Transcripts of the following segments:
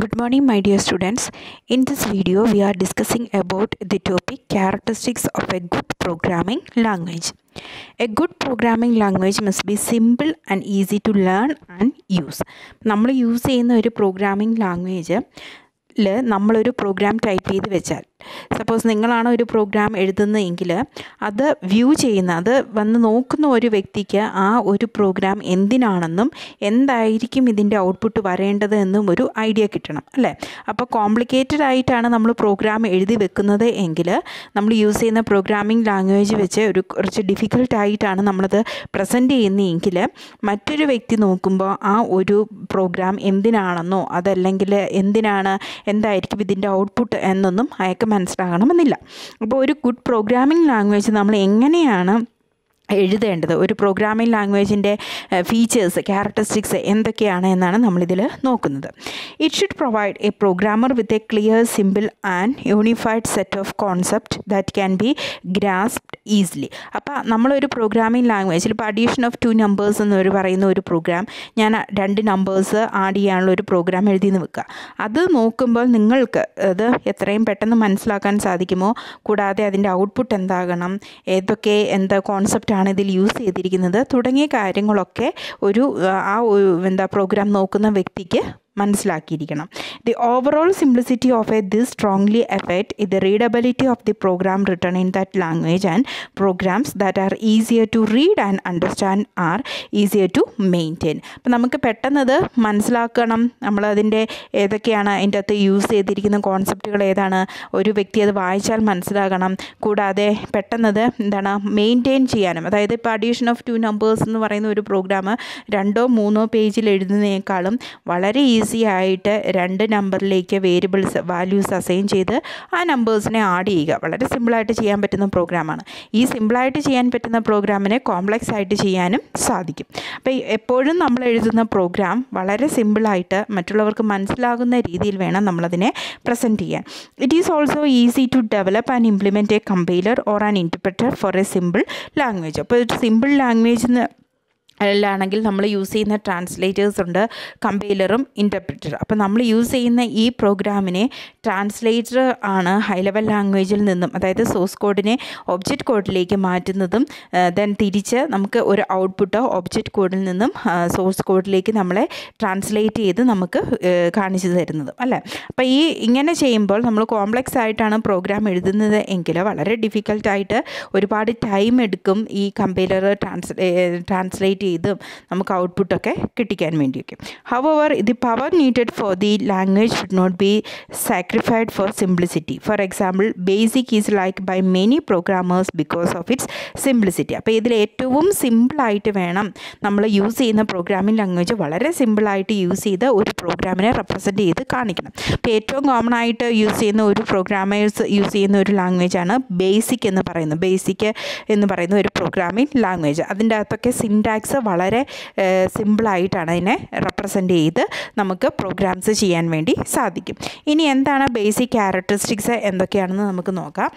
Good morning my dear students. In this video we are discussing about the topic characteristics of a good programming language. A good programming language must be simple and easy to learn and use. നമ്മൾ use ചെയ്യുന്ന ഒരു programming language ല് നമ്മളൊരു program type ചെയ്ത് വെച്ചാൽ suppose നിങ്ങളാണ് ഒരു programme എഴുതുന്നതെങ്കിൽ അത് വ്യൂ ചെയ്യുന്ന അത് വന്ന് നോക്കുന്ന ഒരു വ്യക്തിക്ക് ആ ഒരു പ്രോഗ്രാം എന്തിനാണെന്നും എന്തായിരിക്കും ഇതിൻ്റെ ഔട്ട്പുട്ട് വരേണ്ടത് എന്നും ഒരു ഐഡിയ കിട്ടണം അല്ലേ അപ്പോൾ കോംപ്ലിക്കേറ്റഡ് ആയിട്ടാണ് നമ്മൾ പ്രോഗ്രാം എഴുതി വെക്കുന്നത് എങ്കിൽ നമ്മൾ യൂസ് ചെയ്യുന്ന പ്രോഗ്രാമിംഗ് ലാംഗ്വേജ് വെച്ച് ഒരു കുറച്ച് ഡിഫിക്കൽട്ട് ആയിട്ടാണ് നമ്മളത് പ്രസൻറ്റ് ചെയ്യുന്നതെങ്കിൽ മറ്റൊരു വ്യക്തി നോക്കുമ്പോൾ ആ ഒരു പ്രോഗ്രാം എന്തിനാണെന്നോ അതല്ലെങ്കിൽ എന്തിനാണ് എന്തായിരിക്കും ഇതിൻ്റെ ഔട്ട്പുട്ട് എന്നൊന്നും അയക്കും മനസ്സിലാകണമെന്നില്ല അപ്പോൾ ഒരു ഗുഡ് പ്രോഗ്രാമിംഗ് ലാംഗ്വേജ് നമ്മൾ എങ്ങനെയാണ് എഴുതേണ്ടത് ഒരു പ്രോഗ്രാമിംഗ് ലാംഗ്വേജിൻ്റെ ഫീച്ചേഴ്സ് ക്യാരക്ടറിസ്റ്റിക്സ് എന്തൊക്കെയാണ് എന്നാണ് നമ്മളിതിൽ നോക്കുന്നത് it should provide a programmer with a clear simple and unified set of concept that can be grasped easily അപ്പോൾ നമ്മളൊരു പ്രോഗ്രാമിംഗ് ലാംഗ്വേജിൽ ഇപ്പോൾ അഡീഷൻ ഓഫ് ടു നമ്പേഴ്സ് എന്ന് പറയുന്ന ഒരു പ്രോഗ്രാം ഞാൻ രണ്ട് നമ്പേഴ്സ് ആഡ് ചെയ്യാനുള്ള ഒരു പ്രോഗ്രാം എഴുതി നിന്ന് വെക്കുക അത് നോക്കുമ്പോൾ നിങ്ങൾക്ക് അത് എത്രയും പെട്ടെന്ന് മനസ്സിലാക്കാൻ സാധിക്കുമോ കൂടാതെ അതിൻ്റെ ഔട്ട്പുട്ട് എന്താകണം ഏതൊക്കെ എന്താ കോൺസെപ്റ്റ് എന്തൊക്കെയാണ് ഇതിൽ യൂസ് ചെയ്തിരിക്കുന്നത് തുടങ്ങിയ കാര്യങ്ങളൊക്കെ ഒരു ആ എന്താ പ്രോഗ്രാം നോക്കുന്ന വ്യക്തിക്ക് മനസ്സിലാക്കിയിരിക്കണം the overall simplicity of a this strongly effect ഇത് readability of the program written in that language and programs that are easier to read and understand are easier to maintain അപ്പം നമുക്ക് പെട്ടെന്നത് മനസ്സിലാക്കണം നമ്മൾ ഏതൊക്കെയാണ് അതിൻ്റെ അകത്ത് യൂസ് ചെയ്തിരിക്കുന്ന കോൺസെപ്റ്റുകൾ ഏതാണ് ഒരു വ്യക്തി അത് വായിച്ചാൽ മനസ്സിലാകണം കൂടാതെ പെട്ടെന്നത് എന്താണ് മെയിൻറ്റെയിൻ ചെയ്യാനും അതായത് ഇപ്പോൾ അഡീഷൻ ഓഫ് ടു നമ്പേഴ്സ് എന്ന് പറയുന്ന ഒരു പ്രോഗ്രാം രണ്ടോ മൂന്നോ പേജിൽ എഴുതുന്നതിനേക്കാളും വളരെ ഈസി ആയിട്ട് രണ്ട് നമ്പറിലേക്ക് വേരിയബിൾസ് വാല്യൂസ് അസൈൻ ചെയ്ത് ആ നമ്പേഴ്സിനെ ആഡ് ചെയ്യുക വളരെ സിമ്പിളായിട്ട് ചെയ്യാൻ പറ്റുന്ന പ്രോഗ്രാമാണ് ഈ സിമ്പിളായിട്ട് ചെയ്യാൻ പറ്റുന്ന പ്രോഗ്രാമിനെ കോംപ്ലക്സ് ആയിട്ട് ചെയ്യാനും സാധിക്കും അപ്പോൾ എപ്പോഴും നമ്മൾ എഴുതുന്ന പ്രോഗ്രാം വളരെ സിമ്പിളായിട്ട് മറ്റുള്ളവർക്ക് മനസ്സിലാകുന്ന രീതിയിൽ വേണം നമ്മളതിനെ പ്രസൻറ്റ് ചെയ്യാൻ it is also easy to develop and implement a compiler or an interpreter for a simple language അപ്പോൾ ഒരു സിമ്പിൾ ലാംഗ്വേജ് എന്ന് അല്ലാണെങ്കിൽ നമ്മൾ യൂസ് ചെയ്യുന്ന ട്രാൻസ്ലേറ്റേഴ്സ് ഉണ്ട് കമ്പൈലറും ഇൻ്റർപ്രറ്റർ അപ്പോൾ നമ്മൾ യൂസ് ചെയ്യുന്ന ഈ പ്രോഗ്രാമിനെ ട്രാൻസ്ലേറ്റർ ആണ് ഹൈ ലെവൽ ലാംഗ്വേജിൽ നിന്നും അതായത് സോഴ്സ് കോഡിനെ ഒബ്ജക്റ്റ് കോഡിലേക്ക് മാറ്റുന്നതും ദെൻ തിരിച്ച് നമുക്ക് ഒരു ഔട്ട്പുട്ടോ ഒബ്ജക്റ്റ് കോഡിൽ നിന്നും സോഴ്സ് കോഡിലേക്ക് നമ്മളെ ട്രാൻസ്ലേറ്റ് ചെയ്ത് നമുക്ക് കാണിച്ചു തരുന്നതും അല്ലേ അപ്പോൾ ഈ ഇങ്ങനെ ചെയ്യുമ്പോൾ നമ്മൾ കോംപ്ലക്സ് ആയിട്ടാണ് പ്രോഗ്രാം എഴുതുന്നത് എങ്കിൽ വളരെ ഡിഫിക്കൽട്ടായിട്ട് ഒരുപാട് ടൈം എടുക്കും ഈ കമ്പൈലർ ട്രാൻസ്ലേ ട്രാൻസ്ലേറ്റ് ചെയ്തും നമുക്ക് ഔട്ട്പുട്ടൊക്കെ കിട്ടിക്കാൻ വേണ്ടിയൊക്കെ however the power needed for the language should not be sacrificed for simplicity for example BASIC is like by many programmers because of its simplicity അപ്പോൾ ഇതിൽ ഏറ്റവും സിമ്പിളായിട്ട് വേണം നമ്മൾ യൂസ് ചെയ്യുന്ന പ്രോഗ്രാമിംഗ് ലാംഗ്വേജ് വളരെ സിമ്പിളായിട്ട് യൂസ് ചെയ്ത് ഒരു പ്രോഗ്രാമിനെ റെപ്രസെൻറ്റ് ചെയ്ത് കാണിക്കണം അപ്പോൾ ഏറ്റവും കോമൺ ആയിട്ട് യൂസ് ചെയ്യുന്ന ഒരു പ്രോഗ്രാമേഴ്സ് യൂസ് ചെയ്യുന്ന ഒരു ലാംഗ്വേജാണ് ബേസിക് എന്ന് പറയുന്നത് ബേസിക് എന്ന് പറയുന്ന ഒരു പ്രോഗ്രാമിംഗ് ലാംഗ്വേജ് അതിൻ്റെ അകത്തൊക്കെ സിൻടാക്സ് വളരെ സിമ്പിളായിട്ടാണ് അതിനെ റെപ്രസെൻ്റ് ചെയ്ത് നമുക്ക് പ്രോഗ്രാംസ് ചെയ്യാൻ വേണ്ടി സാധിക്കും ഇനി എന്താണ് ബേസിക് ക്യാരക്ടറിസ്റ്റിക്സ് എന്തൊക്കെയാണെന്ന് നമുക്ക് നോക്കാം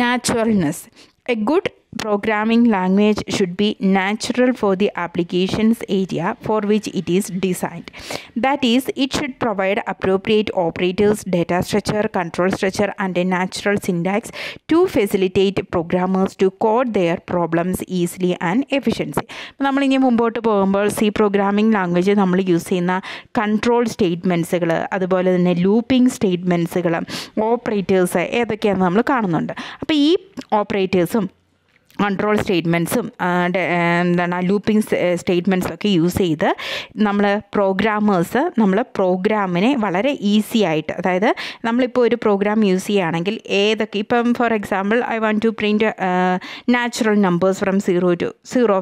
naturalness a good programming language should be natural for the applications area for which it is designed. That is, it should provide appropriate operators, data structure, control structure and a natural syntax to facilitate programmers to code their problems easily and efficiently. നമ്മളിനി മുമ്പോട്ട് പോകുമ്പോൾ C programming language നമ്മൾ use ചെയ്യുന്ന control സ്റ്റേറ്റ്മെൻറ്റ്സുകൾ അതുപോലെ തന്നെ looping സ്റ്റേറ്റ്മെൻറ്റ്സുകൾ operators ഏതൊക്കെയാണ് നമ്മൾ കാണുന്നുണ്ട് അപ്പോൾ ഈ ഓപ്പറേറ്റേഴ്സും കൺട്രോൾ സ്റ്റേറ്റ്മെൻറ്റ്സും എന്താണ് ലൂപ്പിംഗ് സ്റ്റേറ്റ്മെൻറ്റ്സും ഒക്കെ യൂസ് ചെയ്ത് നമ്മൾ പ്രോഗ്രാമേഴ്സ് നമ്മൾ പ്രോഗ്രാമിനെ വളരെ ഈസി ആയിട്ട് അതായത് നമ്മളിപ്പോൾ ഒരു പ്രോഗ്രാം യൂസ് ചെയ്യുകയാണെങ്കിൽ ഏതൊക്കെ ഇപ്പം for example I want to print natural numbers from zero to zero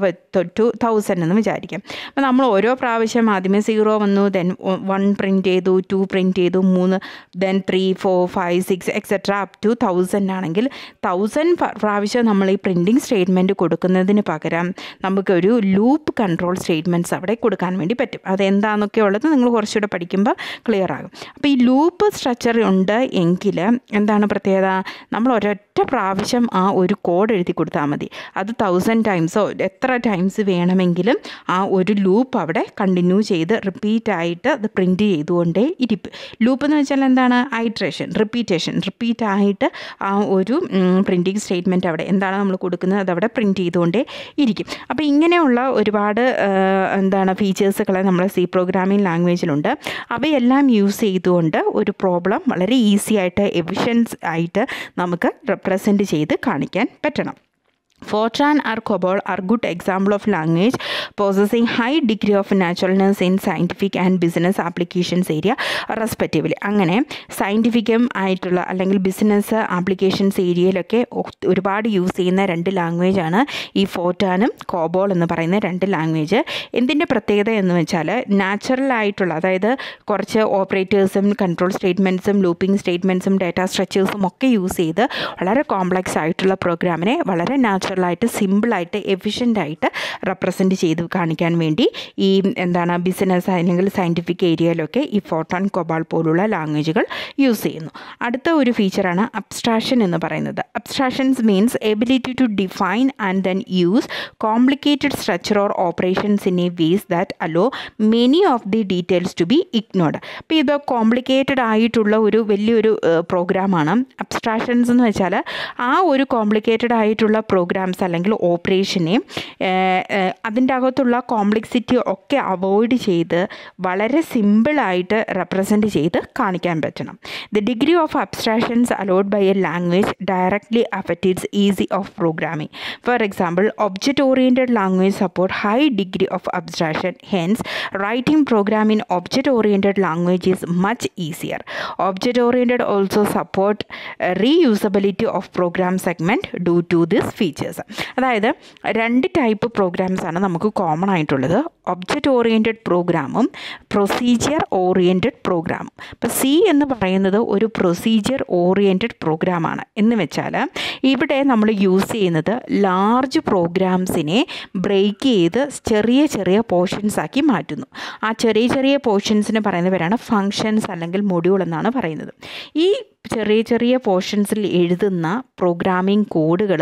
to thousand എന്ന് വിചാരിക്കാം അപ്പോൾ നമ്മൾ ഓരോ പ്രാവശ്യം ആദ്യമേ സീറോ വന്നു ദെൻ വൺ പ്രിൻറ്റ് ചെയ്തു ടു പ്രിൻറ്റ് ചെയ്തു മൂന്ന് then three four five six etcetera up to thousand ആണെങ്കിൽ തൗസൻഡ് പ്രാവശ്യം നമ്മൾ ഈ പ്രിൻറ്റിങ് സ്റ്റേറ്റ്മെൻറ്റ് കൊടുക്കുന്നതിന് പകരം നമുക്കൊരു ലൂപ്പ് കൺട്രോൾ സ്റ്റേറ്റ്മെൻറ്റ്സ് അവിടെ കൊടുക്കാൻ വേണ്ടി പറ്റും അതെന്താണെന്നൊക്കെ ഉള്ളത് നിങ്ങൾ കുറച്ചുകൂടെ പഠിക്കുമ്പോൾ ക്ലിയർ ആകും അപ്പോൾ ഈ ലൂപ്പ് സ്ട്രക്ചർ ഉണ്ട് എങ്കിൽ എന്താണ് പ്രത്യേകത നമ്മൾ ഒരൊറ്റ പ്രാവശ്യം ആ ഒരു കോഡ് എഴുതി കൊടുത്താൽ മതി അത് തൗസൻഡ് ടൈംസോ എത്ര ടൈംസ് വേണമെങ്കിലും ആ ഒരു ലൂപ്പ് അവിടെ കണ്ടിന്യൂ ചെയ്ത് റിപ്പീറ്റ് ആയിട്ട് അത് പ്രിൻറ്റ് ചെയ്തുകൊണ്ടേ ഇരിപ്പ് ലൂപ്പ് എന്ന് വെച്ചാൽ എന്താണ് ഐട്രേഷൻ റിപ്പീറ്റേഷൻ റിപ്പീറ്റ് ആയിട്ട് ആ ഒരു പ്രിൻറ്റിങ് സ്റ്റേറ്റ്മെൻറ്റ് അവിടെ എന്താണ് നമ്മൾ കൊടുക്കുന്നത് അതവിടെ പ്രിൻറ്റ് ചെയ്തുകൊണ്ടേ ഇരിക്കും അപ്പോൾ ഇങ്ങനെയുള്ള ഒരുപാട് എന്താണ് ഫീച്ചേഴ്സുകളെ നമ്മൾ സി പ്രോഗ്രാമിംഗ് ലാംഗ്വേജിലുണ്ട് അവയെല്ലാം യൂസ് ചെയ്തുകൊണ്ട് ഒരു പ്രോബ്ലം വളരെ ഈസി ആയിട്ട് എഫിഷ്യൻസ് ആയിട്ട് നമുക്ക് റെപ്രസെൻറ്റ് ചെയ്ത് കാണിക്കാൻ പറ്റണം Fortran or COBOL are good example of language possessing high degree of naturalness in scientific and business applications area respectively അങ്ങനെ സയൻറ്റിഫിക്കും ആയിട്ടുള്ള അല്ലെങ്കിൽ ബിസിനസ് ആപ്ലിക്കേഷൻസ് ഏരിയയിലൊക്കെ ഒരുപാട് യൂസ് ചെയ്യുന്ന രണ്ട് ലാംഗ്വേജാണ് ഈ ഫോർട്ടാനും കോബോൾ എന്ന് പറയുന്ന രണ്ട് ലാംഗ്വേജ് എന്തിൻ്റെ പ്രത്യേകത എന്ന് വെച്ചാൽ നാച്ചുറൽ ആയിട്ടുള്ള അതായത് കുറച്ച് ഓപ്പറേറ്റേഴ്സും കൺട്രോൾ സ്റ്റേറ്റ്മെൻറ്റ്സും ലൂപ്പിംഗ് സ്റ്റേറ്റ്മെൻറ്റ്സും ഡേറ്റ സ്ട്രക്ചേഴ്സും ഒക്കെ യൂസ് ചെയ്ത് വളരെ കോംപ്ലക്സ് ആയിട്ടുള്ള പ്രോഗ്രാമിനെ വളരെ നാച്ചുറൽ ആയിട്ട് സിമ്പിളായിട്ട് എഫിഷ്യൻ്റായിട്ട് റെപ്രസെൻറ്റ് ചെയ്ത് കാണിക്കാൻ വേണ്ടി ഈ എന്താണ് ബിസിനസ് അല്ലെങ്കിൽ സയൻറ്റിഫിക് ഏരിയയിലൊക്കെ ഈ ഫോട്ടോൺ കൊബാൾ പോലുള്ള ലാംഗ്വേജുകൾ യൂസ് ചെയ്യുന്നു അടുത്ത ഒരു ഫീച്ചറാണ് അബ്സ്ട്രാഷൻ എന്ന് പറയുന്നത് abstractions means ability to define and then use complicated structure or operations in a ways that allow many of the details to be ignored അപ്പോൾ ഇത് കോംപ്ലിക്കേറ്റഡ് ആയിട്ടുള്ള ഒരു വലിയൊരു പ്രോഗ്രാമാണ് അബ്സ്ട്രാഷൻസ് എന്ന് വെച്ചാൽ ആ ഒരു കോംപ്ലിക്കേറ്റഡ് ആയിട്ടുള്ള പ്രോഗ്രാം പ്രോഗ്രാംസ് അല്ലെങ്കിൽ ഓപ്പറേഷനെ അതിൻ്റെ അകത്തുള്ള കോംപ്ലക്സിറ്റി ഒക്കെ അവോയ്ഡ് ചെയ്ത് വളരെ സിമ്പിളായിട്ട് റെപ്രസെൻറ്റ് ചെയ്ത് കാണിക്കാൻ പറ്റണം the degree of abstractions allowed by a language directly affect its ease of programming for example object oriented language support high degree of abstraction hence writing program in object oriented language is much easier object oriented also support reusability of program segment due to this feature features അതായത് രണ്ട് type പ്രോഗ്രാംസാണ് നമുക്ക് common ആയിട്ടുള്ളത് object oriented പ്രോഗ്രാമും procedure oriented program അപ്പോൾ C എന്ന് പറയുന്നത് ഒരു പ്രൊസീജിയർ ഓറിയൻറ്റഡ് പ്രോഗ്രാമാണ് എന്ന് വെച്ചാൽ ഇവിടെ നമ്മൾ യൂസ് ചെയ്യുന്നത് ലാർജ് പ്രോഗ്രാംസിനെ ബ്രേക്ക് ചെയ്ത് ചെറിയ ചെറിയ പോർഷൻസ് ആക്കി മാറ്റുന്നു ആ ചെറിയ ചെറിയ പോർഷൻസിന് പറയുന്നവരാണ് ഫങ്ഷൻസ് അല്ലെങ്കിൽ മൊഡ്യൂൾ എന്നാണ് പറയുന്നത് ഈ ചെറിയ ചെറിയ പോർഷൻസിൽ എഴുതുന്ന പ്രോഗ്രാമിംഗ് കോഡുകൾ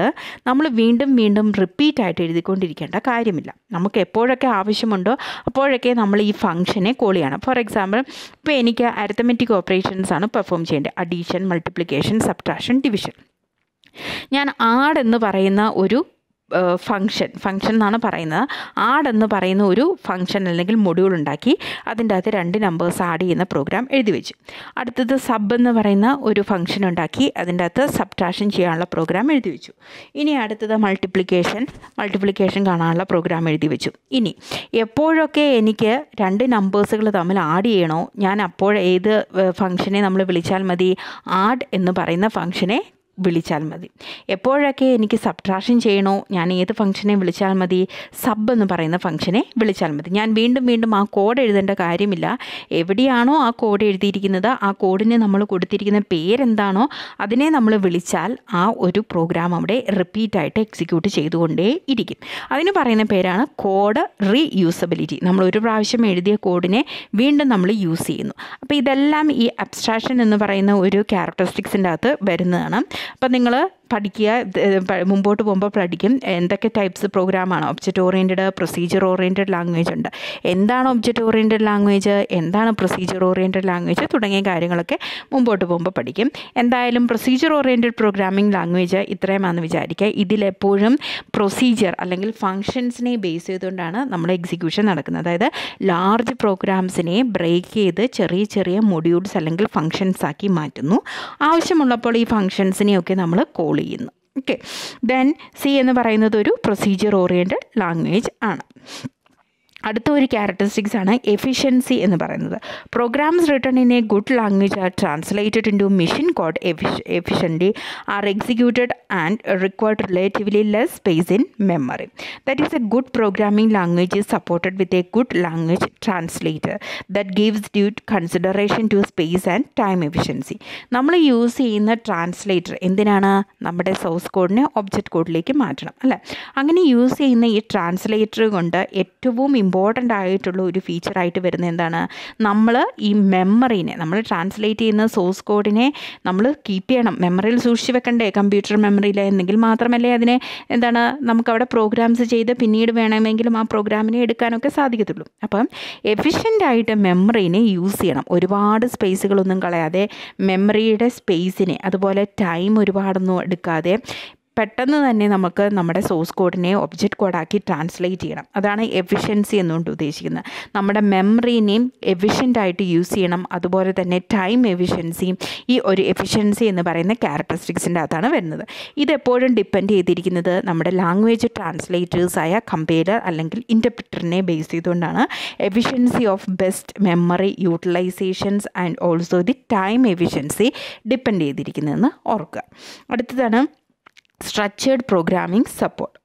നമ്മൾ വീണ്ടും വീണ്ടും റിപ്പീറ്റ് ആയിട്ട് എഴുതിക്കൊണ്ടിരിക്കേണ്ട കാര്യമില്ല നമുക്ക് എപ്പോഴൊക്കെ ആവശ്യം ആവശ്യമുണ്ടോ അപ്പോഴൊക്കെ നമ്മൾ ഈ ഫംഗ്ഷനെ കോൾ ചെയ്യണം ഫോർ എക്സാമ്പിൾ ഇപ്പോൾ എനിക്ക് അരിത്തമെറ്റിക് ഓപ്പറേഷൻസ് ആണ് പെർഫോം ചെയ്യേണ്ടത് അഡീഷൻ മൾട്ടിപ്ലിക്കേഷൻ സബ്ട്രാക്ഷൻ ഡിവിഷൻ ഞാൻ ആഡ് എന്ന് പറയുന്ന ഒരു ഫംഗ്ഷൻ ഫംഗ്ഷൻ എന്നാണ് പറയുന്നത് ആഡ് എന്ന് പറയുന്ന ഒരു ഫംഗ്ഷൻ അല്ലെങ്കിൽ മൊഡ്യൂൾ ഉണ്ടാക്കി അതിൻ്റെ അകത്ത് രണ്ട് നമ്പേഴ്സ് ആഡ് ചെയ്യുന്ന പ്രോഗ്രാം എഴുതി വെച്ചു അടുത്തത് സബ് എന്ന് പറയുന്ന ഒരു ഫംഗ്ഷൻ ഉണ്ടാക്കി അതിൻ്റെ അകത്ത് സബ്ട്രാക്ഷൻ ചെയ്യാനുള്ള പ്രോഗ്രാം എഴുതി വെച്ചു ഇനി അടുത്തത് മൾട്ടിപ്ലിക്കേഷൻ മൾട്ടിപ്ലിക്കേഷൻ കാണാനുള്ള പ്രോഗ്രാം എഴുതി വെച്ചു ഇനി എപ്പോഴൊക്കെ എനിക്ക് രണ്ട് നമ്പേഴ്സുകൾ തമ്മിൽ ആഡ് ചെയ്യണോ ഞാൻ അപ്പോൾ ഏത് നമ്മൾ വിളിച്ചാൽ മതി ആഡ് എന്ന് പറയുന്ന ഫംഗ്ഷനെ വിളിച്ചാൽ മതി എപ്പോഴൊക്കെ എനിക്ക് സബ്ട്രാക്ഷൻ ചെയ്യണോ ഞാൻ ഏത് ഫംഗ്ഷനെ വിളിച്ചാൽ മതി സബ് എന്ന് പറയുന്ന ഫംഗ്ഷനെ വിളിച്ചാൽ മതി ഞാൻ വീണ്ടും വീണ്ടും ആ കോഡ് എഴുതേണ്ട കാര്യമില്ല എവിടെയാണോ ആ കോഡ് എഴുതിയിരിക്കുന്നത് ആ കോഡിന് നമ്മൾ കൊടുത്തിരിക്കുന്ന പേരെന്താണോ അതിനെ നമ്മൾ വിളിച്ചാൽ ആ ഒരു പ്രോഗ്രാം അവിടെ റിപ്പീറ്റായിട്ട് എക്സിക്യൂട്ട് ചെയ്തുകൊണ്ടേ ഇരിക്കും അതിന് പറയുന്ന പേരാണ് കോഡ് റീ യൂസബിലിറ്റി നമ്മൾ ഒരു പ്രാവശ്യം എഴുതിയ കോഡിനെ വീണ്ടും നമ്മൾ യൂസ് ചെയ്യുന്നു അപ്പോൾ ഇതെല്ലാം ഈ അബ്സ്ട്രാക്ഷൻ എന്ന് പറയുന്ന ഒരു ക്യാരക്ടറിസ്റ്റിക്സിൻ്റെ അകത്ത് വരുന്നതാണ് അപ്പം നിങ്ങൾ പഠിക്കുക മുമ്പോട്ട് പോകുമ്പോൾ പഠിക്കും എന്തൊക്കെ ടൈപ്സ് പ്രോഗ്രാമാണ് object oriented procedure oriented language ഉണ്ട് എന്താണ് ഒബ്ജക്റ്റ് ഓറിയൻറ്റഡ് ലാംഗ്വേജ് എന്താണ് പ്രൊസീജിയർ ഓറിയൻറ്റഡ് ലാംഗ്വേജ് തുടങ്ങിയ കാര്യങ്ങളൊക്കെ മുമ്പോട്ട് പോകുമ്പോൾ പഠിക്കും എന്തായാലും പ്രൊസീജിയർ ഓറിയൻറ്റഡ് പ്രോഗ്രാമിംഗ് ലാംഗ്വേജ് ഇത്രയുമാണെന്ന് വിചാരിക്കുക ഇതിലെപ്പോഴും പ്രൊസീജിയർ അല്ലെങ്കിൽ ഫങ്ഷൻസിനെ ബേസ് ചെയ്തുകൊണ്ടാണ് നമ്മൾ എക്സിക്യൂഷൻ നടക്കുന്നത് അതായത് ലാർജ് പ്രോഗ്രാംസിനെ ബ്രേക്ക് ചെയ്ത് ചെറിയ ചെറിയ മൊഡ്യൂൾസ് അല്ലെങ്കിൽ ഫങ്ഷൻസ് ആക്കി മാറ്റുന്നു ആവശ്യമുള്ളപ്പോൾ ഈ ഫങ്ഷൻസിനെയൊക്കെ നമ്മൾ കോൾ ചെയ്യുന്നു ഓക്കെ ദെൻ സി എന്ന് പറയുന്നത് ഒരു പ്രൊസീജിയർ ഓറിയൻറ്റഡ് ലാംഗ്വേജ് ആണ് അടുത്ത ഒരു ക്യാരക്ടറിസ്റ്റിക്സ് ആണ് എഫിഷ്യൻസി എന്ന് പറയുന്നത് programs written in a good language are translated into machine code efficient are executed and required relatively less space in memory that is a good programming language is supported with a good language translator that gives due consideration to space and time efficiency നമ്മൾ use ചെയ്യുന്ന translator എന്തിനാണ് നമ്മുടെ source കോഡിനെ object കോഡിലേക്ക് മാറ്റണം അല്ലേ അങ്ങനെ use ചെയ്യുന്ന ഈ ട്രാൻസ്ലേറ്റർ കൊണ്ട് ഏറ്റവും ഇമ്പോർട്ടൻ്റ് ആയിട്ടുള്ള ഒരു ഫീച്ചറായിട്ട് വരുന്നത് എന്താണ് നമ്മൾ ഈ മെമ്മറീനെ നമ്മൾ ട്രാൻസ്ലേറ്റ് ചെയ്യുന്ന സോഴ്സ് കോഡിനെ നമ്മൾ കീപ്പ് ചെയ്യണം മെമ്മറിയിൽ സൂക്ഷിച്ച് വെക്കണ്ടേ കമ്പ്യൂട്ടർ മെമ്മറിയിലായിരുന്നെങ്കിൽ മാത്രമല്ലേ അതിനെ എന്താണ് നമുക്കവിടെ പ്രോഗ്രാംസ് ചെയ്ത് പിന്നീട് വേണമെങ്കിലും ആ പ്രോഗ്രാമിനെ എടുക്കാനൊക്കെ സാധിക്കത്തുള്ളൂ അപ്പം എഫിഷ്യൻ്റായിട്ട് മെമ്മറീനെ യൂസ് ചെയ്യണം ഒരുപാട് സ്പേസുകളൊന്നും കളയാതെ മെമ്മറിയുടെ സ്പേസിനെ അതുപോലെ ടൈം ഒരുപാടൊന്നും എടുക്കാതെ പെട്ടെന്ന് തന്നെ നമുക്ക് നമ്മുടെ സോഴ്സ് കോഡിനെ ഒബ്ജക്റ്റ് കോഡാക്കി ട്രാൻസ്ലേറ്റ് ചെയ്യണം അതാണ് എഫിഷ്യൻസി എന്നുകൊണ്ട് ഉദ്ദേശിക്കുന്നത് നമ്മുടെ എഫിഷ്യൻ്റ് ആയിട്ട് യൂസ് ചെയ്യണം അതുപോലെ തന്നെ ടൈം എഫിഷ്യൻസിയും ഈ ഒരു എഫിഷ്യൻസി എന്ന് പറയുന്ന ക്യാരക്ടറിസ്റ്റിക്സിൻ്റെ അകത്താണ് വരുന്നത് ഇതെപ്പോഴും ഡിപ്പെൻഡ് ചെയ്തിരിക്കുന്നത് നമ്മുടെ ലാംഗ്വേജ് ട്രാൻസ്ലേറ്റേഴ്സായ കമ്പയർ അല്ലെങ്കിൽ ഇൻ്റർപ്രിറ്ററിനെ ബേസ് ചെയ്തുകൊണ്ടാണ് efficiency of best memory utilisations and also the time efficiency depend ചെയ്തിരിക്കുന്നതെന്ന് ഓർക്കുക അടുത്തതാണ് structured programming support.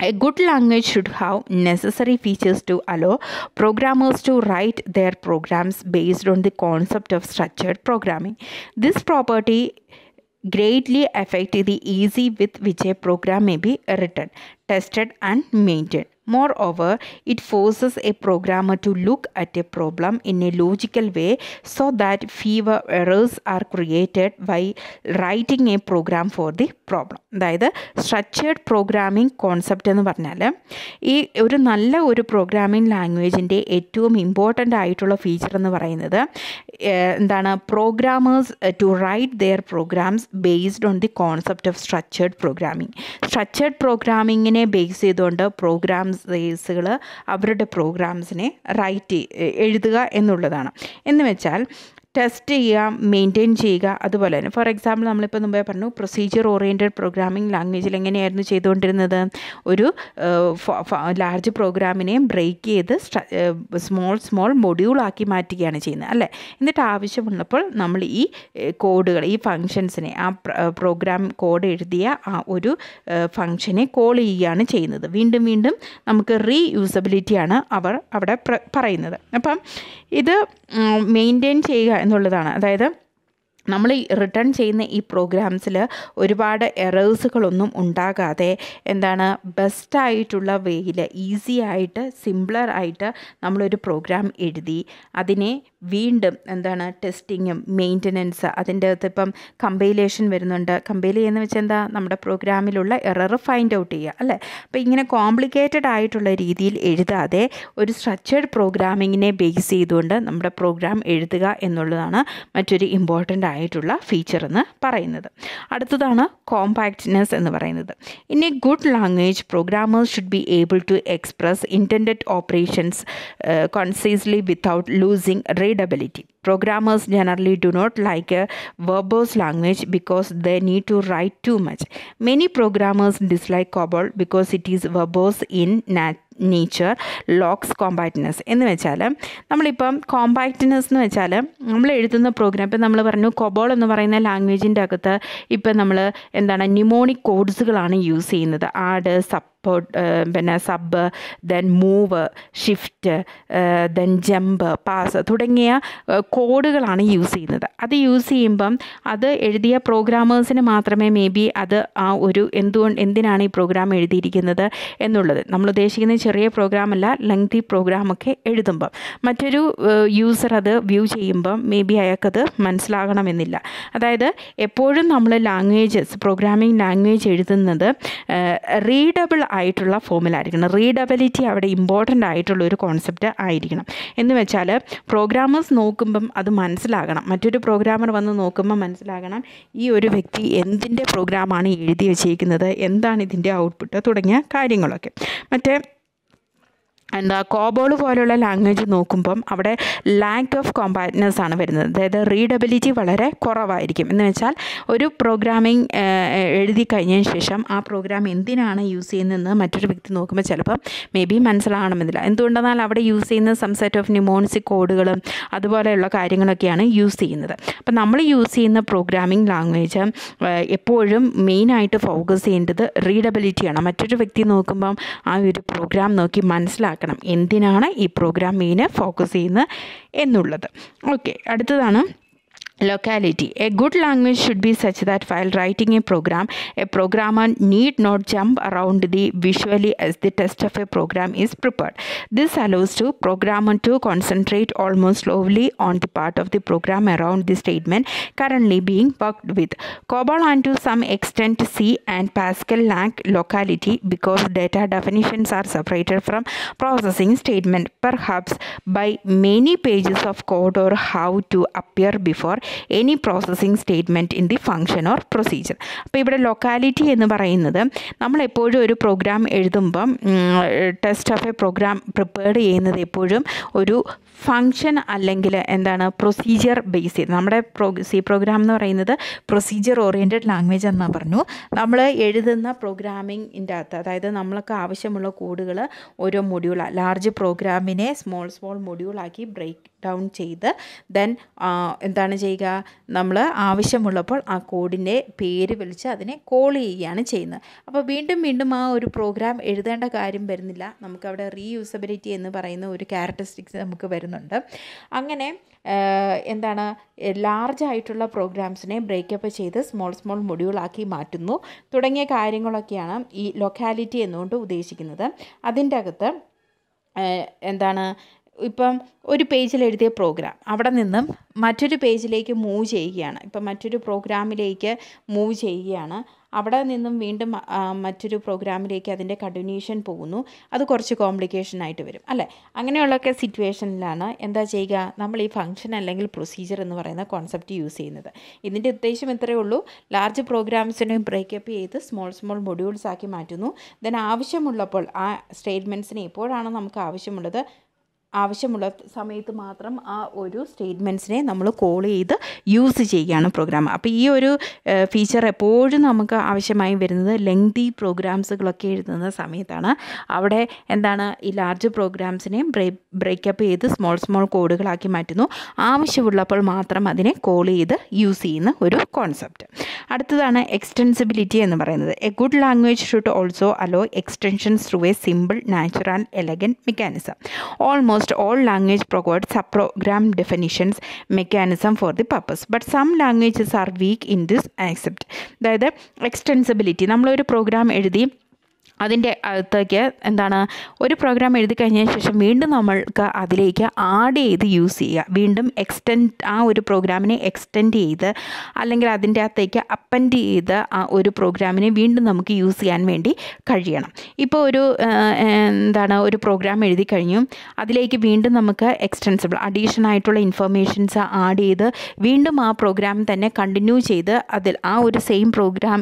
A good language should have necessary features to allow programmers to write their programs based on the concept of structured programming. This property greatly affects the easy with which a program may be written, tested and maintained. Moreover, it forces a programmer to look at a problem in a logical way so that fewer errors are created by writing a program for the problem. അതായത് structured programming concept എന്ന് പറഞ്ഞാൽ ഈ ഒരു നല്ല ഒരു programming ലാംഗ്വേജിൻ്റെ ഏറ്റവും important ആയിട്ടുള്ള feature എന്ന് പറയുന്നത് എന്താണ് programmers to write their programs based on the concept of structured programming structured പ്രോഗ്രാമിങ്ങിനെ ബേസ് ചെയ്തുകൊണ്ട് പ്രോഗ്രാം ഡേയ്സുകൾ അവരുടെ പ്രോഗ്രാംസിനെ റൈറ്റ് എഴുതുക എന്നുള്ളതാണ് എന്ന് വെച്ചാൽ ടെസ്റ്റ് ചെയ്യുക മെയിൻറ്റെയിൻ ചെയ്യുക അതുപോലെ തന്നെ ഫോർ എക്സാമ്പിൾ നമ്മളിപ്പോൾ മുമ്പേ പറഞ്ഞു പ്രൊസീജിയർ ഓറിയൻറ്റഡ് പ്രോഗ്രാമിംഗ് ലാംഗ്വേജിൽ എങ്ങനെയായിരുന്നു ചെയ്തുകൊണ്ടിരുന്നത് ഒരു ലാർജ് പ്രോഗ്രാമിനെ ബ്രേക്ക് ചെയ്ത് സ്മോൾ സ്മോൾ മൊഡ്യൂളാക്കി മാറ്റുകയാണ് ചെയ്യുന്നത് അല്ലേ എന്നിട്ട് ആവശ്യമുള്ളപ്പോൾ നമ്മൾ ഈ കോഡുകൾ ഈ ഫങ്ഷൻസിനെ ആ പ്രോഗ്രാം കോഡ് എഴുതിയ ആ ഒരു ഫങ്ഷനെ കോൾ ചെയ്യുകയാണ് ചെയ്യുന്നത് വീണ്ടും വീണ്ടും നമുക്ക് റീ യൂസബിലിറ്റിയാണ് അവർ അവിടെ പറയുന്നത് അപ്പം ഇത് മെയിൻറ്റെയിൻ ചെയ്യുക എന്നുള്ളതാണ് അതായത് നമ്മൾ റിട്ടേൺ ചെയ്യുന്ന ഈ പ്രോഗ്രാംസിൽ ഒരുപാട് എറേഴ്സുകളൊന്നും ഉണ്ടാകാതെ എന്താണ് ബെസ്റ്റായിട്ടുള്ള വേയിൽ ഈസി ആയിട്ട് സിംപ്ലർ ആയിട്ട് നമ്മളൊരു പ്രോഗ്രാം എഴുതി അതിനെ വീണ്ടും എന്താണ് ടെസ്റ്റിങ്ങും മെയിൻ്റനൻസ് അതിൻ്റെ അകത്ത് ഇപ്പം കമ്പൈലേഷൻ വരുന്നുണ്ട് കമ്പൈൽ ചെയ്യുന്ന വെച്ചാൽ എന്താ നമ്മുടെ പ്രോഗ്രാമിലുള്ള എറർ ഫൈൻഡ് ഔട്ട് ചെയ്യുക അല്ലേ അപ്പോൾ ഇങ്ങനെ കോംപ്ലിക്കേറ്റഡ് ആയിട്ടുള്ള രീതിയിൽ എഴുതാതെ ഒരു സ്ട്രക്ചേർഡ് പ്രോഗ്രാമിങ്ങിനെ ബേസ് ചെയ്തുകൊണ്ട് നമ്മുടെ പ്രോഗ്രാം എഴുതുക എന്നുള്ളതാണ് മറ്റൊരു ഇമ്പോർട്ടൻ്റ് ഉണ്ടായിട്ടുള്ള ഫീച്ചർ എന്ന് പറയുന്നത് അടുത്തതാണ് കോമ്പാക്റ്റ്നെസ് എന്ന് പറയുന്നത് a good language programmer should be able to express intend operations concisely without losing readability programmers generally do not like verbose language because the need to write too much many programmers dislike COBOL because it is verbose in നാറ്റ് nature lacks compactness എന്ന് വെച്ചാൽ നമ്മളിപ്പം കോമ്പാക്റ്റ്നെസ് എന്ന് വെച്ചാൽ നമ്മൾ എഴുതുന്ന programme ഇപ്പം നമ്മൾ പറഞ്ഞു കൊബോൾ എന്ന് പറയുന്ന ലാംഗ്വേജിൻ്റെ അകത്ത് ഇപ്പം നമ്മൾ എന്താണ് ന്യൂമോണിക് കോഡ്സുകളാണ് യൂസ് ചെയ്യുന്നത് ആഡ് സബ് Eh, പിന്നെ sub then move shift then jump pass തുടങ്ങിയ eh, കോഡുകളാണ് യൂസ് ചെയ്യുന്നത് അത് യൂസ് ചെയ്യുമ്പം അത് എഴുതിയ പ്രോഗ്രാമേഴ്സിന് മാത്രമേ മേ ബി അത് ആ ഒരു എന്തുകൊണ്ട് എന്തിനാണ് ഈ പ്രോഗ്രാം എഴുതിയിരിക്കുന്നത് എന്നുള്ളത് നമ്മൾ ഉദ്ദേശിക്കുന്ന ചെറിയ പ്രോഗ്രാമല്ല ലെങ്തി പ്രോഗ്രാമൊക്കെ എഴുതുമ്പം മറ്റൊരു യൂസർ eh, അത് വ്യൂ ചെയ്യുമ്പം മേ ബി അയാൾക്കത് മനസ്സിലാകണമെന്നില്ല അതായത് എപ്പോഴും നമ്മൾ ലാംഗ്വേജസ് പ്രോഗ്രാമിംഗ് ലാംഗ്വേജ് എഴുതുന്നത് റീഡബിൾ ആയിട്ടുള്ള ഫോമിലായിരിക്കണം റീഡബിലിറ്റി അവിടെ ഇമ്പോർട്ടൻ്റ് ആയിട്ടുള്ള ഒരു കോൺസെപ്റ്റ് ആയിരിക്കണം എന്ന് വെച്ചാൽ പ്രോഗ്രാമേഴ്സ് നോക്കുമ്പം അത് മനസ്സിലാകണം മറ്റൊരു പ്രോഗ്രാമർ വന്ന് നോക്കുമ്പോൾ മനസ്സിലാകണം ഈ ഒരു വ്യക്തി എന്തിൻ്റെ പ്രോഗ്രാമാണ് എഴുതി വെച്ചേക്കുന്നത് എന്താണ് ഇതിൻ്റെ ഔട്ട്പുട്ട് തുടങ്ങിയ കാര്യങ്ങളൊക്കെ മറ്റേ എന്താ കോബോൾ പോലുള്ള ലാംഗ്വേജ് നോക്കുമ്പം അവിടെ ലാക്ക് ഓഫ് കോമ്പാറ്റ്നസ് ആണ് വരുന്നത് അതായത് റീഡബിലിറ്റി വളരെ കുറവായിരിക്കും എന്ന് വെച്ചാൽ ഒരു പ്രോഗ്രാമിംഗ് എഴുതി കഴിഞ്ഞതിന് ശേഷം ആ പ്രോഗ്രാം എന്തിനാണ് യൂസ് ചെയ്യുന്നതെന്ന് മറ്റൊരു വ്യക്തി നോക്കുമ്പോൾ ചിലപ്പം മേ ബി മനസ്സിലാകണമെന്നില്ല എന്തുകൊണ്ടെന്നാൽ അവിടെ യൂസ് ചെയ്യുന്ന സംസെറ്റ് ഓഫ് ന്യൂമോൺസിക് കോഡുകളും അതുപോലെയുള്ള കാര്യങ്ങളൊക്കെയാണ് യൂസ് ചെയ്യുന്നത് അപ്പം നമ്മൾ യൂസ് ചെയ്യുന്ന പ്രോഗ്രാമിംഗ് ലാംഗ്വേജ് എപ്പോഴും മെയിനായിട്ട് ഫോക്കസ് ചെയ്യേണ്ടത് റീഡബിലിറ്റിയാണ് മറ്റൊരു വ്യക്തി നോക്കുമ്പം ആ ഒരു പ്രോഗ്രാം നോക്കി മനസ്സിലാക്കുക മനസ്സിലാക്കണം എന്തിനാണ് ഈ പ്രോഗ്രാം മീന് ഫോക്കസ് ചെയ്യുന്നത് എന്നുള്ളത് ഓക്കെ അടുത്തതാണ് Locality. A good language should be such that while writing a program, a programmer need not jump around the visually as the test of a program is prepared. This allows to programmer to concentrate almost slowly on the part of the program around the statement currently being worked with. COBOL and to some extent C and Pascal lack locality because data definitions are separated from processing statement. Perhaps by many pages of code or how to appear before any processing statement in the function or procedure അപ്പോൾ ഇവിടെ locality എന്ന് പറയുന്നത് നമ്മളെപ്പോഴും ഒരു program എഴുതുമ്പം test of a program prepare ചെയ്യുന്നത് എപ്പോഴും ഒരു ഫങ്ഷൻ അല്ലെങ്കിൽ എന്താണ് പ്രൊസീജിയർ ബേസ് ചെയ്ത് നമ്മുടെ പ്രോ സി പ്രോഗ്രാം എന്ന് പറയുന്നത് പ്രൊസീജിയർ ഓറിയൻറ്റഡ് ലാംഗ്വേജ് എന്ന് പറഞ്ഞു നമ്മൾ എഴുതുന്ന പ്രോഗ്രാമിങ്ങിൻ്റെ അകത്ത് അതായത് നമ്മൾക്ക് ആവശ്യമുള്ള കോഡുകൾ ഓരോ മൊഡ്യൂളാണ് ലാർജ് പ്രോഗ്രാമിനെ സ്മോൾ സ്മോൾ മൊഡ്യൂളാക്കി ബ്രേക്ക് ഡൗൺ ചെയ്ത് ദെൻ എന്താണ് ചെയ്യുക നമ്മൾ ആവശ്യമുള്ളപ്പോൾ ആ കോഡിൻ്റെ പേര് വിളിച്ച് അതിനെ കോൾ ചെയ്യുകയാണ് ചെയ്യുന്നത് അപ്പോൾ വീണ്ടും വീണ്ടും ആ ഒരു പ്രോഗ്രാം എഴുതേണ്ട കാര്യം വരുന്നില്ല നമുക്കവിടെ റീയൂസബിലിറ്റി എന്ന് പറയുന്ന ഒരു ക്യാരക്ടറിസ്റ്റിക്സ് നമുക്ക് വരുന്നുണ്ട് അങ്ങനെ എന്താണ് ലാർജ് ആയിട്ടുള്ള പ്രോഗ്രാംസിനെ ബ്രേക്കപ്പ് ചെയ്ത് സ്മോൾ സ്മോൾ മൊഡ്യൂളാക്കി മാറ്റുന്നു തുടങ്ങിയ കാര്യങ്ങളൊക്കെയാണ് ഈ ലൊക്കാലിറ്റി എന്നുകൊണ്ട് ഉദ്ദേശിക്കുന്നത് അതിൻ്റെ അകത്ത് എന്താണ് ഇപ്പം ഒരു പേജിൽ എഴുതിയ പ്രോഗ്രാം അവിടെ നിന്നും മറ്റൊരു പേജിലേക്ക് മൂവ് ചെയ്യുകയാണ് ഇപ്പം മറ്റൊരു പ്രോഗ്രാമിലേക്ക് മൂവ് ചെയ്യുകയാണ് അവിടെ നിന്നും വീണ്ടും മറ്റൊരു പ്രോഗ്രാമിലേക്ക് അതിൻ്റെ കണ്ടിന്യൂഷൻ പോകുന്നു അത് കുറച്ച് കോംപ്ലിക്കേഷൻ ആയിട്ട് വരും അല്ലേ അങ്ങനെയുള്ളൊക്കെ സിറ്റുവേഷനിലാണ് എന്താ ചെയ്യുക നമ്മൾ ഈ ഫംഗ്ഷൻ അല്ലെങ്കിൽ പ്രൊസീജിയർ എന്ന് പറയുന്ന കോൺസെപ്റ്റ് യൂസ് ചെയ്യുന്നത് ഇതിൻ്റെ ഉദ്ദേശം ഇത്രയേ ഉള്ളൂ ലാർജ് പ്രോഗ്രാംസിനെ ബ്രേക്കപ്പ് ചെയ്ത് സ്മോൾ സ്മോൾ മൊഡ്യൂൾസ് ആക്കി മാറ്റുന്നു ദെൻ ആവശ്യമുള്ളപ്പോൾ ആ സ്റ്റേറ്റ്മെൻറ്റ്സിന് എപ്പോഴാണ് നമുക്ക് ആവശ്യമുള്ളത് ആവശ്യമുള്ള സമയത്ത് മാത്രം ആ ഒരു സ്റ്റേറ്റ്മെൻറ്റ്സിനെ നമ്മൾ കോൾ ചെയ്ത് യൂസ് ചെയ്യുകയാണ് പ്രോഗ്രാം അപ്പോൾ ഈ ഒരു ഫീച്ചർ എപ്പോഴും നമുക്ക് ആവശ്യമായി വരുന്നത് ലെങ്തി പ്രോഗ്രാംസുകളൊക്കെ എഴുതുന്ന സമയത്താണ് അവിടെ എന്താണ് ഈ ലാർജ് പ്രോഗ്രാംസിനെ ബ്രേക്കപ്പ് ചെയ്ത് സ്മോൾ സ്മോൾ കോഡുകളാക്കി മാറ്റുന്നു ആവശ്യമുള്ളപ്പോൾ മാത്രം അതിനെ കോൾ ചെയ്ത് യൂസ് ചെയ്യുന്ന ഒരു കോൺസെപ്റ്റ് അടുത്തതാണ് എക്സ്റ്റെൻസിബിലിറ്റി എന്ന് പറയുന്നത് a good language should also allow extensions through a simple natural elegant mechanism almost almost all language provide program definitions mechanism for the purpose but some languages are weak in this aspect that is extensibility nammal oru program ezhuthi അതിൻ്റെ അകത്തേക്ക് എന്താണ് ഒരു programme എഴുതി കഴിഞ്ഞതിന് ശേഷം വീണ്ടും നമ്മൾക്ക് അതിലേക്ക് ആഡ് ചെയ്ത് യൂസ് ചെയ്യുക വീണ്ടും എക്സ്റ്റെൻഡ് ആ ഒരു പ്രോഗ്രാമിനെ എക്സ്റ്റെൻഡ് ചെയ്ത് അല്ലെങ്കിൽ അതിൻ്റെ അകത്തേക്ക് അപ്പൻഡ് ചെയ്ത് ആ ഒരു പ്രോഗ്രാമിനെ വീണ്ടും നമുക്ക് യൂസ് ചെയ്യാൻ വേണ്ടി കഴിയണം ഇപ്പോൾ ഒരു എന്താണ് ഒരു പ്രോഗ്രാം എഴുതി കഴിഞ്ഞു അതിലേക്ക് വീണ്ടും നമുക്ക് എക്സ്റ്റെൻസിബിൾ അഡീഷൻ ആയിട്ടുള്ള ഇൻഫർമേഷൻസ് ആഡ് ചെയ്ത് വീണ്ടും ആ പ്രോഗ്രാം തന്നെ കണ്ടിന്യൂ ചെയ്ത് അതിൽ ആ ഒരു സെയിം പ്രോഗ്രാം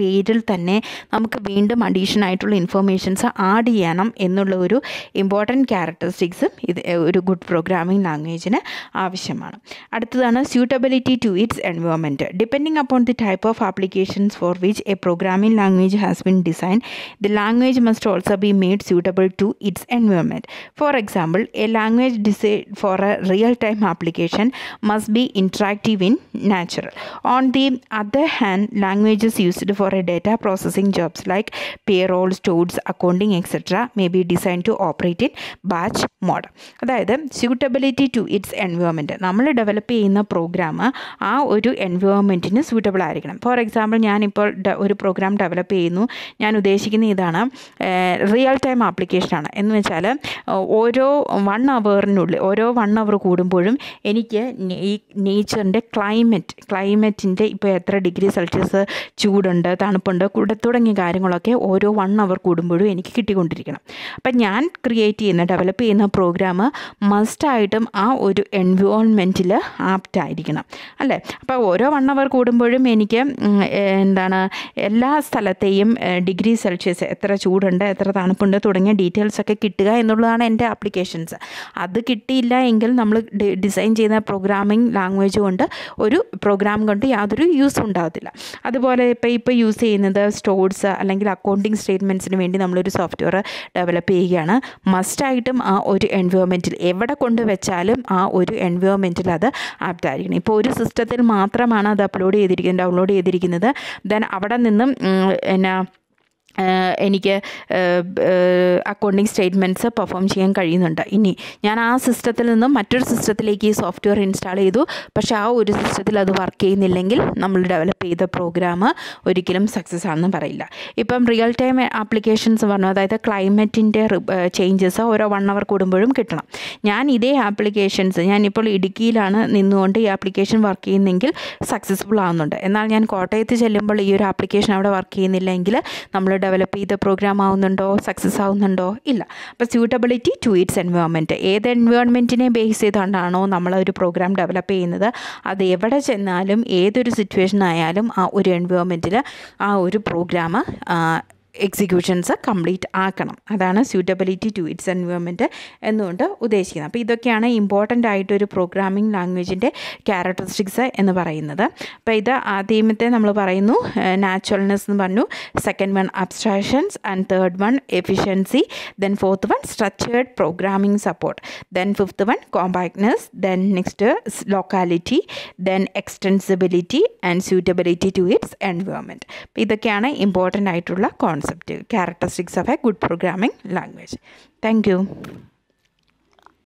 പേരിൽ തന്നെ നമുക്ക് വീണ്ടും അഡീഷൻ ആയിട്ട് ആയിട്ടുള്ള ഇൻഫർമേഷൻസ് ആഡ് ചെയ്യണം എന്നുള്ള ഒരു ഇമ്പോർട്ടൻറ്റ് ക്യാരക്ടറിസ്റ്റിക്സും ഇത് ഒരു ഗുഡ് പ്രോഗ്രാമിംഗ് ലാംഗ്വേജിന് ആവശ്യമാണ് അടുത്തതാണ് suitability to its environment depending upon the type of applications for which a programming language has been design the language must also be made suitable to its environment for example a language decide for a real time application must be interactive in natural on the other hand languages used for a data processing jobs like payroll all stores, accounting etcetera may be design to operate in batch mode അതായത് suitability to its environment നമ്മൾ develop ചെയ്യുന്ന program ആ ഒരു എൻവയോൺമെൻറ്റിന് suitable ആയിരിക്കണം for example ഞാനിപ്പോൾ ഒരു programme develop ചെയ്യുന്നു ഞാൻ ഉദ്ദേശിക്കുന്ന ഇതാണ് റിയൽ ടൈം ആപ്ലിക്കേഷനാണ് എന്ന് വെച്ചാൽ ഓരോ വൺ അവറിനുള്ളിൽ ഓരോ വൺ അവർ കൂടുമ്പോഴും എനിക്ക് ഈ നേച്ചറിൻ്റെ ക്ലൈമറ്റ് ക്ലൈമറ്റിൻ്റെ ഇപ്പോൾ എത്ര ഡിഗ്രി സെൽഷ്യസ് ചൂടുണ്ട് തണുപ്പുണ്ട് തുടങ്ങിയ കാര്യങ്ങളൊക്കെ ഓരോ വൺ അവർ കൂടുമ്പോഴും എനിക്ക് കിട്ടിക്കൊണ്ടിരിക്കണം അപ്പം ഞാൻ ക്രിയേറ്റ് ചെയ്യുന്ന ഡെവലപ്പ് ചെയ്യുന്ന പ്രോഗ്രാം മസ്റ്റായിട്ടും ആ ഒരു എൻവയോൺമെൻറ്റിൽ ആപ്റ്റ് ആയിരിക്കണം അല്ലേ അപ്പോൾ ഓരോ വൺ അവർ കൂടുമ്പോഴും എനിക്ക് എന്താണ് എല്ലാ സ്ഥലത്തെയും ഡിഗ്രി സെൽഷ്യസ് എത്ര ചൂടുണ്ട് എത്ര തണുപ്പുണ്ട് തുടങ്ങിയ ഡീറ്റെയിൽസൊക്കെ കിട്ടുക എന്നുള്ളതാണ് എൻ്റെ ആപ്ലിക്കേഷൻസ് അത് കിട്ടിയില്ല എങ്കിൽ നമ്മൾ ഡിസൈൻ ചെയ്യുന്ന പ്രോഗ്രാമിംഗ് ലാംഗ്വേജ് കൊണ്ട് ഒരു പ്രോഗ്രാം കൊണ്ട് യാതൊരു യൂസ് ഉണ്ടാകത്തില്ല അതുപോലെ ഇപ്പോൾ ഇപ്പോൾ യൂസ് ചെയ്യുന്നത് സ്റ്റോർസ് അല്ലെങ്കിൽ അക്കൗണ്ടിങ് സ്റ്റേറ്റ് എൻവയോൺമെൻറ്റ്സിന് വേണ്ടി നമ്മളൊരു സോഫ്റ്റ്വെയർ ഡെവലപ്പ് ചെയ്യുകയാണ് മസ്റ്റായിട്ടും ആ ഒരു എൻവയോൺമെൻറ്റിൽ എവിടെ കൊണ്ടുവച്ചാലും ആ ഒരു എൻവയോൺമെൻറ്റിൽ അത് ആപ്റ്റായിരിക്കണം ഇപ്പോൾ ഒരു സിസ്റ്റത്തിൽ മാത്രമാണ് അത് അപ്ലോഡ് ചെയ്തിരിക്കുന്നത് ഡൗൺലോഡ് ചെയ്തിരിക്കുന്നത് ദെൻ അവിടെ നിന്നും എന്നാ എനിക്ക് അക്കൗണ്ടിങ് സ്റ്റേറ്റ്മെൻറ്റ്സ് പെർഫോം ചെയ്യാൻ കഴിയുന്നുണ്ട് ഇനി ഞാൻ ആ സിസ്റ്റത്തിൽ നിന്നും മറ്റൊരു സിസ്റ്റത്തിലേക്ക് ഈ സോഫ്റ്റ്വെയർ ഇൻസ്റ്റാൾ ചെയ്തു പക്ഷേ ആ ഒരു സിസ്റ്റത്തിൽ അത് വർക്ക് ചെയ്യുന്നില്ലെങ്കിൽ നമ്മൾ ഡെവലപ്പ് ചെയ്ത പ്രോഗ്രാം ഒരിക്കലും സക്സസ് ആണെന്ന് പറയില്ല ഇപ്പം റിയൽ ടൈം ആപ്ലിക്കേഷൻസ് പറഞ്ഞു അതായത് ക്ലൈമറ്റിൻ്റെ ചേഞ്ചസ് ഓരോ വൺ അവർ കൂടുമ്പോഴും കിട്ടണം ഞാൻ ഇതേ ആപ്ലിക്കേഷൻസ് ഞാനിപ്പോൾ ഇടുക്കിയിലാണ് നിന്നുകൊണ്ട് ഈ ആപ്ലിക്കേഷൻ വർക്ക് ചെയ്യുന്നെങ്കിൽ സക്സസ്ഫുൾ ആവുന്നുണ്ട് എന്നാൽ ഞാൻ കോട്ടയത്ത് ചെല്ലുമ്പോൾ ഈ ഒരു ആപ്ലിക്കേഷൻ അവിടെ വർക്ക് ചെയ്യുന്നില്ലെങ്കിൽ നമ്മൾ ഡെവലപ്പ് ചെയ്ത പ്രോഗ്രാം ആവുന്നുണ്ടോ സക്സസ് ആവുന്നുണ്ടോ ഇല്ല അപ്പോൾ സ്യൂട്ടബിലിറ്റി ടു ഇറ്റ്സ് എൻവയോൺമെൻറ്റ് ഏത് എൻവയോൺമെൻറ്റിനെ ബേസ് ചെയ്തുകൊണ്ടാണോ നമ്മൾ ഒരു പ്രോഗ്രാം ഡെവലപ്പ് ചെയ്യുന്നത് അത് എവിടെ ചെന്നാലും ഏതൊരു സിറ്റുവേഷൻ ആയാലും ആ ഒരു എൻവയോൺമെൻറ്റിൽ ആ ഒരു പ്രോഗ്രാം എക്സിക്യൂഷൻസ് കംപ്ലീറ്റ് ആക്കണം അതാണ് സ്യൂട്ടബിലിറ്റി ടു ഇറ്റ്സ് എൻവയോൺമെൻറ്റ് എന്നുകൊണ്ട് ഉദ്ദേശിക്കുന്നത് അപ്പോൾ ഇതൊക്കെയാണ് ഇമ്പോർട്ടൻ്റ് ആയിട്ടൊരു പ്രോഗ്രാമിംഗ് ലാംഗ്വേജിൻ്റെ ക്യാരക്ടറിസ്റ്റിക്സ് എന്ന് പറയുന്നത് അപ്പോൾ ഇത് ആദ്യമത്തെ നമ്മൾ പറയുന്നു നാച്ചുറൽനെസ് എന്ന് പറഞ്ഞു second one abstractions and third one efficiency then fourth one structured programming support then fifth one compactness then next locality then extensibility and suitability to its environment ഇതൊക്കെയാണ് ഇമ്പോർട്ടൻ്റ് ആയിട്ടുള്ള കോൺ concept characteristics of a good programming language thank you